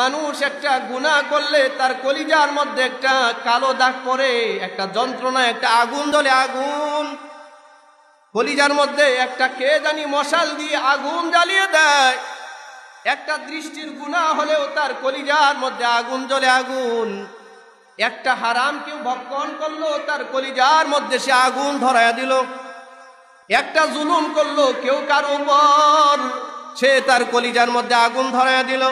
মানুষ একটা গুণা করলে তার কলিজার মধ্যে একটা কালো দাগ পরে একটা যন্ত্রণা একটা আগুন দলে আগুন কলিজার মধ্যে একটা কে জানি মশাল দিয়ে আগুন জ্বালিয়ে দেয় একটা দৃষ্টির গুণা হলেও তার কলিজার মধ্যে আগুন জ্বলে আগুন একটা হারাম কেউ ভক্ষণ করলো তার কলিজার মধ্যে সে আগুন ধরাইয়া দিল একটা জুলুম করলো কেউ কার উপর সে তার কলিজার মধ্যে আগুন ধরাইয়া দিল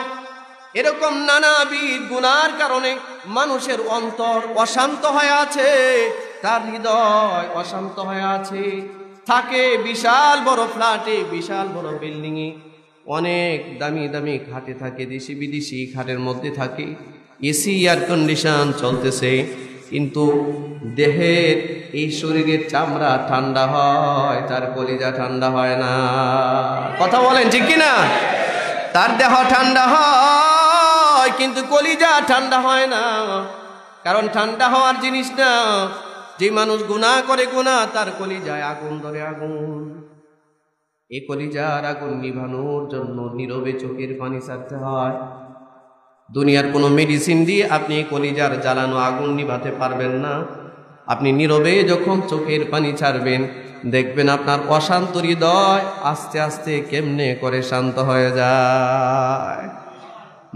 এরকম নানাবিধ গুনার কারণে মানুষের অন্তর অশান্ত হয়ে আছে তার হৃদয় অশান্ত হয়ে আছে থাকে বিশাল বড় ফ্ল্যাটে বিশাল বড় বিল্ডিংয়ে অনেক দামি দামি খাটে থাকে দেশি বিদেশি খাটের মধ্যে থাকে এসি এয়ার কন্ডিশন চলতেছে কিন্তু দেহের এই শরীরের চামড়া ঠান্ডা হয় তার কলিজা ঠান্ডা হয় না কথা বলেন ঠিক কিনা তার দেহ ঠান্ডা হয় কিন্তু কলিজা ঠান্ডা হয় না কারণ ঠান্ডা হওয়ার জিনিস না যে মানুষ গুণা করে গুণা তার কলিজায় আগুন ধরে আগুন এ কলিজার আগুন নিভানোর জন্য নীরবে চোখের পানি ছাড়তে হয় দুনিয়ার কোনো মেডিসিন দিয়ে আপনি কলিজার জ্বালানো আগুন নিভাতে পারবেন না আপনি নীরবে যখন চোখের পানি ছাড়বেন দেখবেন আপনার অশান্ত হৃদয় আস্তে আস্তে কেমনে করে শান্ত হয়ে যায়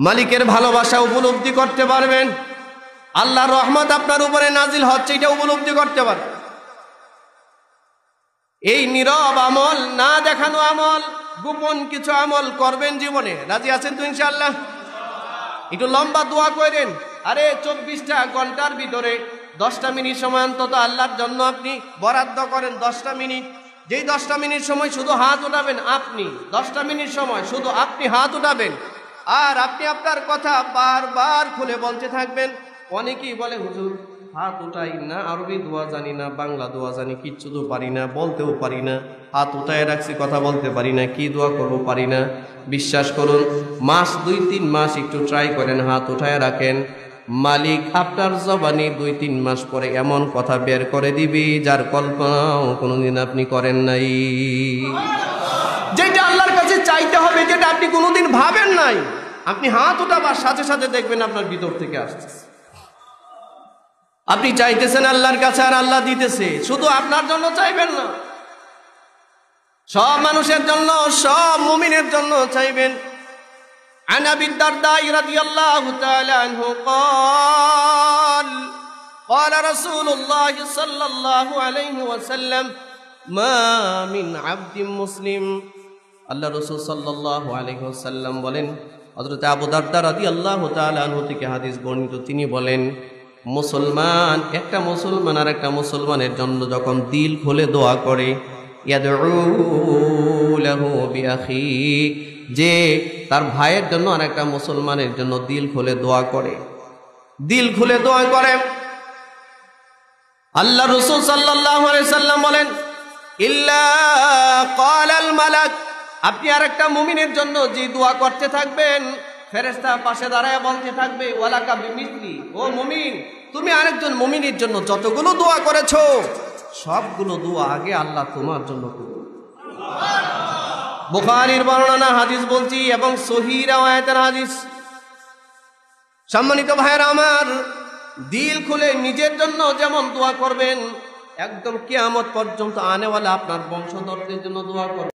মালিকের ভালোবাসা উপলব্ধি করতে পারবেন আল্লাহ রহমত আপনার উপরে নাজিল হচ্ছে এটা উপলব্ধি করতে পারবেন এই নীরব আমল না দেখানো আমল গোপন কিছু আমল করবেন জীবনে রাজি আছেন তো ইনশাল্লাহ একটু লম্বা দোয়া করেন আরে চব্বিশটা ঘন্টার ভিতরে দশটা মিনিট সময় অন্তত আল্লাহর জন্য আপনি বরাদ্দ করেন দশটা মিনিট যেই দশটা মিনিট সময় শুধু হাত উঠাবেন আপনি দশটা মিনিট সময় শুধু আপনি হাত উঠাবেন আর আপনি আপনার কথা বারবার খুলে বলতে থাকবেন অনেকেই বলে হুজুর হাত উঠাই না আরবি দোয়া জানি না বাংলা দোয়া জানি কিচ্ছু তো পারি না বলতেও পারি না হাত উঠায় রাখছি কথা বলতে পারি না কি দোয়া করব পারি না বিশ্বাস করুন মাস দুই তিন মাস একটু ট্রাই করেন হাত উঠায় রাখেন মালিক আপনার জবানি দুই তিন মাস পরে এমন কথা বের করে দিবি যার কল্পনাও কোনোদিন আপনি করেন নাই যেটা আল্লাহর কাছে চাইতে হবে আপনি হাত উঠাবার সাথে সাথে দেখবেন আপনার ভিতর থেকে আসছে আপনি চাইতেছেন আল্লাহর কাছে আর আল্লাহ দিতেছে শুধু আপনার জন্য চাইবেন না সব মানুষের জন্য সব মুমিনের জন্য চাইবেন عن ابي الدرداء رضي الله تعالى عنه قال قال رسول الله صلى الله عليه وسلم ما من عبد مسلم আল্লাহ রসুল সাল্লাহ আলহিহসাল্লাম বলেন হজরত আবু দারদার আদি আল্লাহ তালু থেকে হাদিস বর্ণিত তিনি বলেন মুসলমান একটা মুসলমান আর একটা মুসলমানের জন্য যখন দিল খুলে দোয়া করে যে তার ভাইয়ের জন্য আর একটা মুসলমানের জন্য দিল খুলে দোয়া করে দিল খুলে দোয়া করে আল্লাহ রসুল সাল্লাম বলেন ইল্লা মালাক আপনি আর একটা মুমিনের জন্য যে দোয়া করতে থাকবেন ফেরেস্তা পাশে দাঁড়ায় বলতে থাকবে ওয়ালাকা বিমিত্রি ও মুমিন তুমি আরেকজন মুমিনের জন্য যতগুলো দোয়া করেছ সবগুলো দোয়া আগে আল্লাহ তোমার জন্য করবে বুখারির বর্ণনা হাদিস বলছি এবং সহিরাওয়ায়াতের হাদিস সম্মানিত ভাইয়েরা আমার দিল খুলে নিজের জন্য যেমন দোয়া করবেন একদম কেয়ামত পর্যন্ত আনেওয়ালা আপনার বংশধরদের জন্য দোয়া করবেন